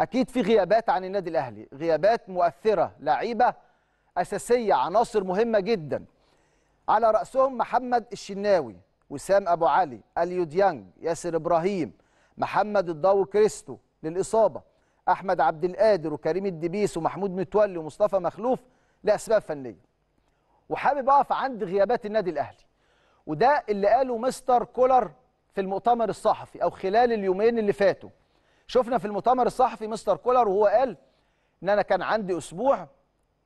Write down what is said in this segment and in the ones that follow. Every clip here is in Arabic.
اكيد في غيابات عن النادي الاهلي غيابات مؤثره لعيبه اساسيه عناصر مهمه جدا على راسهم محمد الشناوي وسام ابو علي اليو ديانج ياسر ابراهيم محمد الضو كريستو للاصابه احمد عبد القادر وكريم الدبيس ومحمود متولي ومصطفى مخلوف لاسباب فنيه وحابب اقف عند غيابات النادي الاهلي وده اللي قاله مستر كولر في المؤتمر الصحفي او خلال اليومين اللي فاتوا شفنا في المؤتمر الصحفي مستر كولر وهو قال ان انا كان عندي اسبوع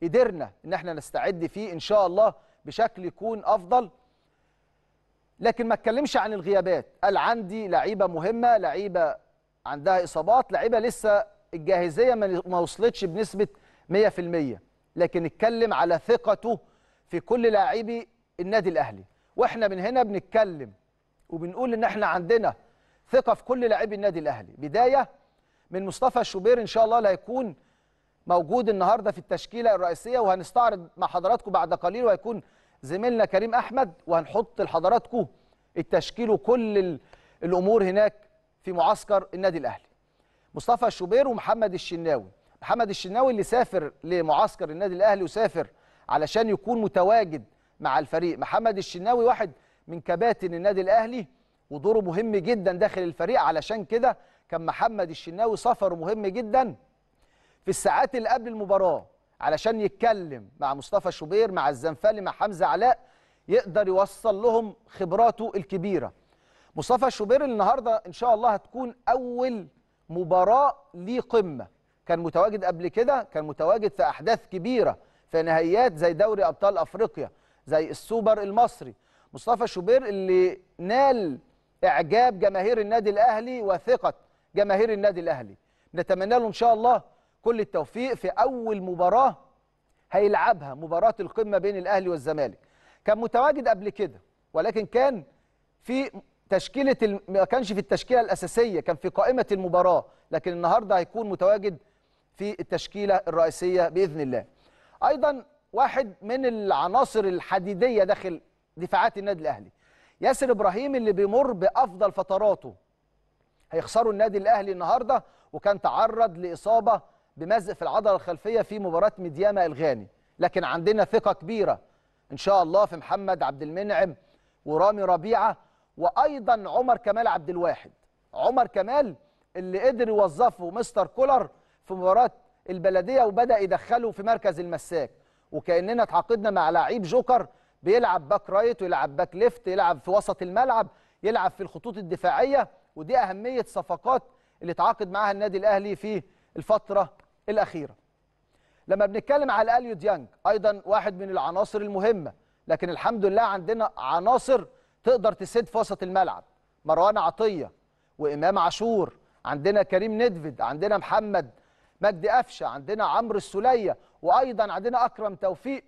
قدرنا ان احنا نستعد فيه ان شاء الله بشكل يكون افضل لكن ما اتكلمش عن الغيابات قال عندي لعيبه مهمه لعيبه عندها اصابات لعيبه لسه الجاهزيه ما وصلتش بنسبه 100% لكن اتكلم على ثقته في كل لاعبي النادي الاهلي واحنا من هنا بنتكلم وبنقول ان احنا عندنا ثقه في كل لاعبي النادي الاهلي بدايه من مصطفى الشوبير ان شاء الله اللي هيكون موجود النهارده في التشكيله الرئيسيه وهنستعرض مع حضراتكم بعد قليل وهيكون زميلنا كريم احمد وهنحط لحضراتكم التشكيل وكل الامور هناك في معسكر النادي الاهلي مصطفى الشوبير ومحمد الشناوي محمد الشناوي اللي سافر لمعسكر النادي الاهلي وسافر علشان يكون متواجد مع الفريق محمد الشناوي واحد من كباتن النادي الاهلي ودوره مهم جدا داخل الفريق علشان كده كان محمد الشناوي سفره مهم جدا في الساعات اللي قبل المباراه علشان يتكلم مع مصطفى شوبير مع الزنفالي مع حمزه علاء يقدر يوصل لهم خبراته الكبيره مصطفى شوبير النهارده ان شاء الله هتكون اول مباراه ليه قمه كان متواجد قبل كده كان متواجد في احداث كبيره في نهائيات زي دوري ابطال افريقيا زي السوبر المصري مصطفى شوبير اللي نال إعجاب جماهير النادي الأهلي وثقة جماهير النادي الأهلي نتمنى له إن شاء الله كل التوفيق في أول مباراة هيلعبها مباراة القمة بين الأهلي والزمالك كان متواجد قبل كده ولكن كان في تشكيلة الم... ما كانش في التشكيلة الأساسية كان في قائمة المباراة لكن النهاردة هيكون متواجد في التشكيلة الرئيسية بإذن الله أيضا واحد من العناصر الحديدية داخل دفاعات النادي الأهلي ياسر ابراهيم اللي بيمر بافضل فتراته هيخسروا النادي الاهلي النهارده وكان تعرض لاصابه بمزق في العضله الخلفيه في مباراه ميدياما الغاني لكن عندنا ثقه كبيره ان شاء الله في محمد عبد المنعم ورامي ربيعه وايضا عمر كمال عبد الواحد عمر كمال اللي قدر يوظفه مستر كولر في مباراه البلديه وبدا يدخله في مركز المساك وكاننا تعاقدنا مع لعيب جوكر بيلعب باك رايت ويلعب باك ليفت يلعب في وسط الملعب يلعب في الخطوط الدفاعيه ودي اهميه صفقات اللي اتعاقد معاها النادي الاهلي في الفتره الاخيره لما بنتكلم على اليو ديانج ايضا واحد من العناصر المهمه لكن الحمد لله عندنا عناصر تقدر تسد في وسط الملعب مروان عطيه وامام عاشور عندنا كريم ندفد عندنا محمد مجدي قفشه عندنا عمرو السوليه وايضا عندنا اكرم توفيق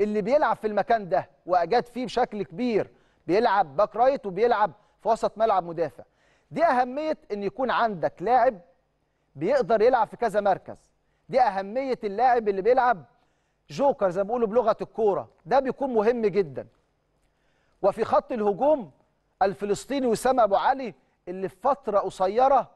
اللي بيلعب في المكان ده واجاد فيه بشكل كبير بيلعب باك رايت وبيلعب في وسط ملعب مدافع دي اهميه ان يكون عندك لاعب بيقدر يلعب في كذا مركز دي اهميه اللاعب اللي بيلعب جوكر زي ما بيقولوا بلغه الكوره ده بيكون مهم جدا وفي خط الهجوم الفلسطيني وسام ابو علي اللي في فتره قصيره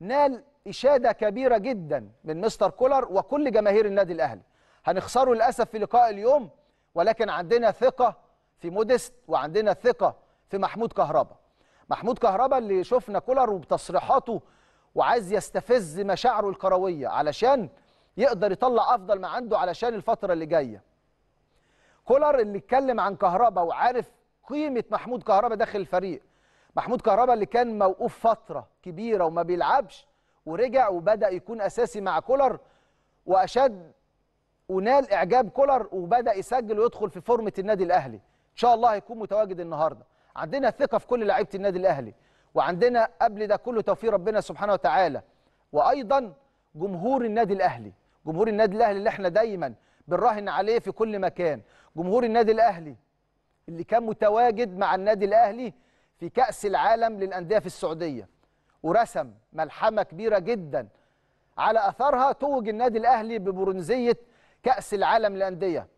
نال اشاده كبيره جدا من مستر كولر وكل جماهير النادي الاهلي هنخسره للاسف في لقاء اليوم ولكن عندنا ثقه في موديست وعندنا ثقه في محمود كهربا محمود كهربا اللي شفنا كولر وبتصريحاته وعايز يستفز مشاعره الكرويه علشان يقدر يطلع افضل ما عنده علشان الفتره اللي جايه كولر اللي اتكلم عن كهربا وعارف قيمه محمود كهربا داخل الفريق محمود كهربا اللي كان موقوف فتره كبيره وما بيلعبش ورجع وبدا يكون اساسي مع كولر واشاد ونال اعجاب كولر وبدا يسجل ويدخل في فورمه النادي الاهلي ان شاء الله هيكون متواجد النهارده عندنا ثقه في كل لعيبه النادي الاهلي وعندنا قبل ده كله توفيق ربنا سبحانه وتعالى وايضا جمهور النادي الاهلي جمهور النادي الاهلي اللي احنا دايما بنراهن عليه في كل مكان جمهور النادي الاهلي اللي كان متواجد مع النادي الاهلي في كاس العالم للانديه في السعوديه ورسم ملحمه كبيره جدا على اثرها توج النادي الاهلي ببرونزيه كأس العالم للأندية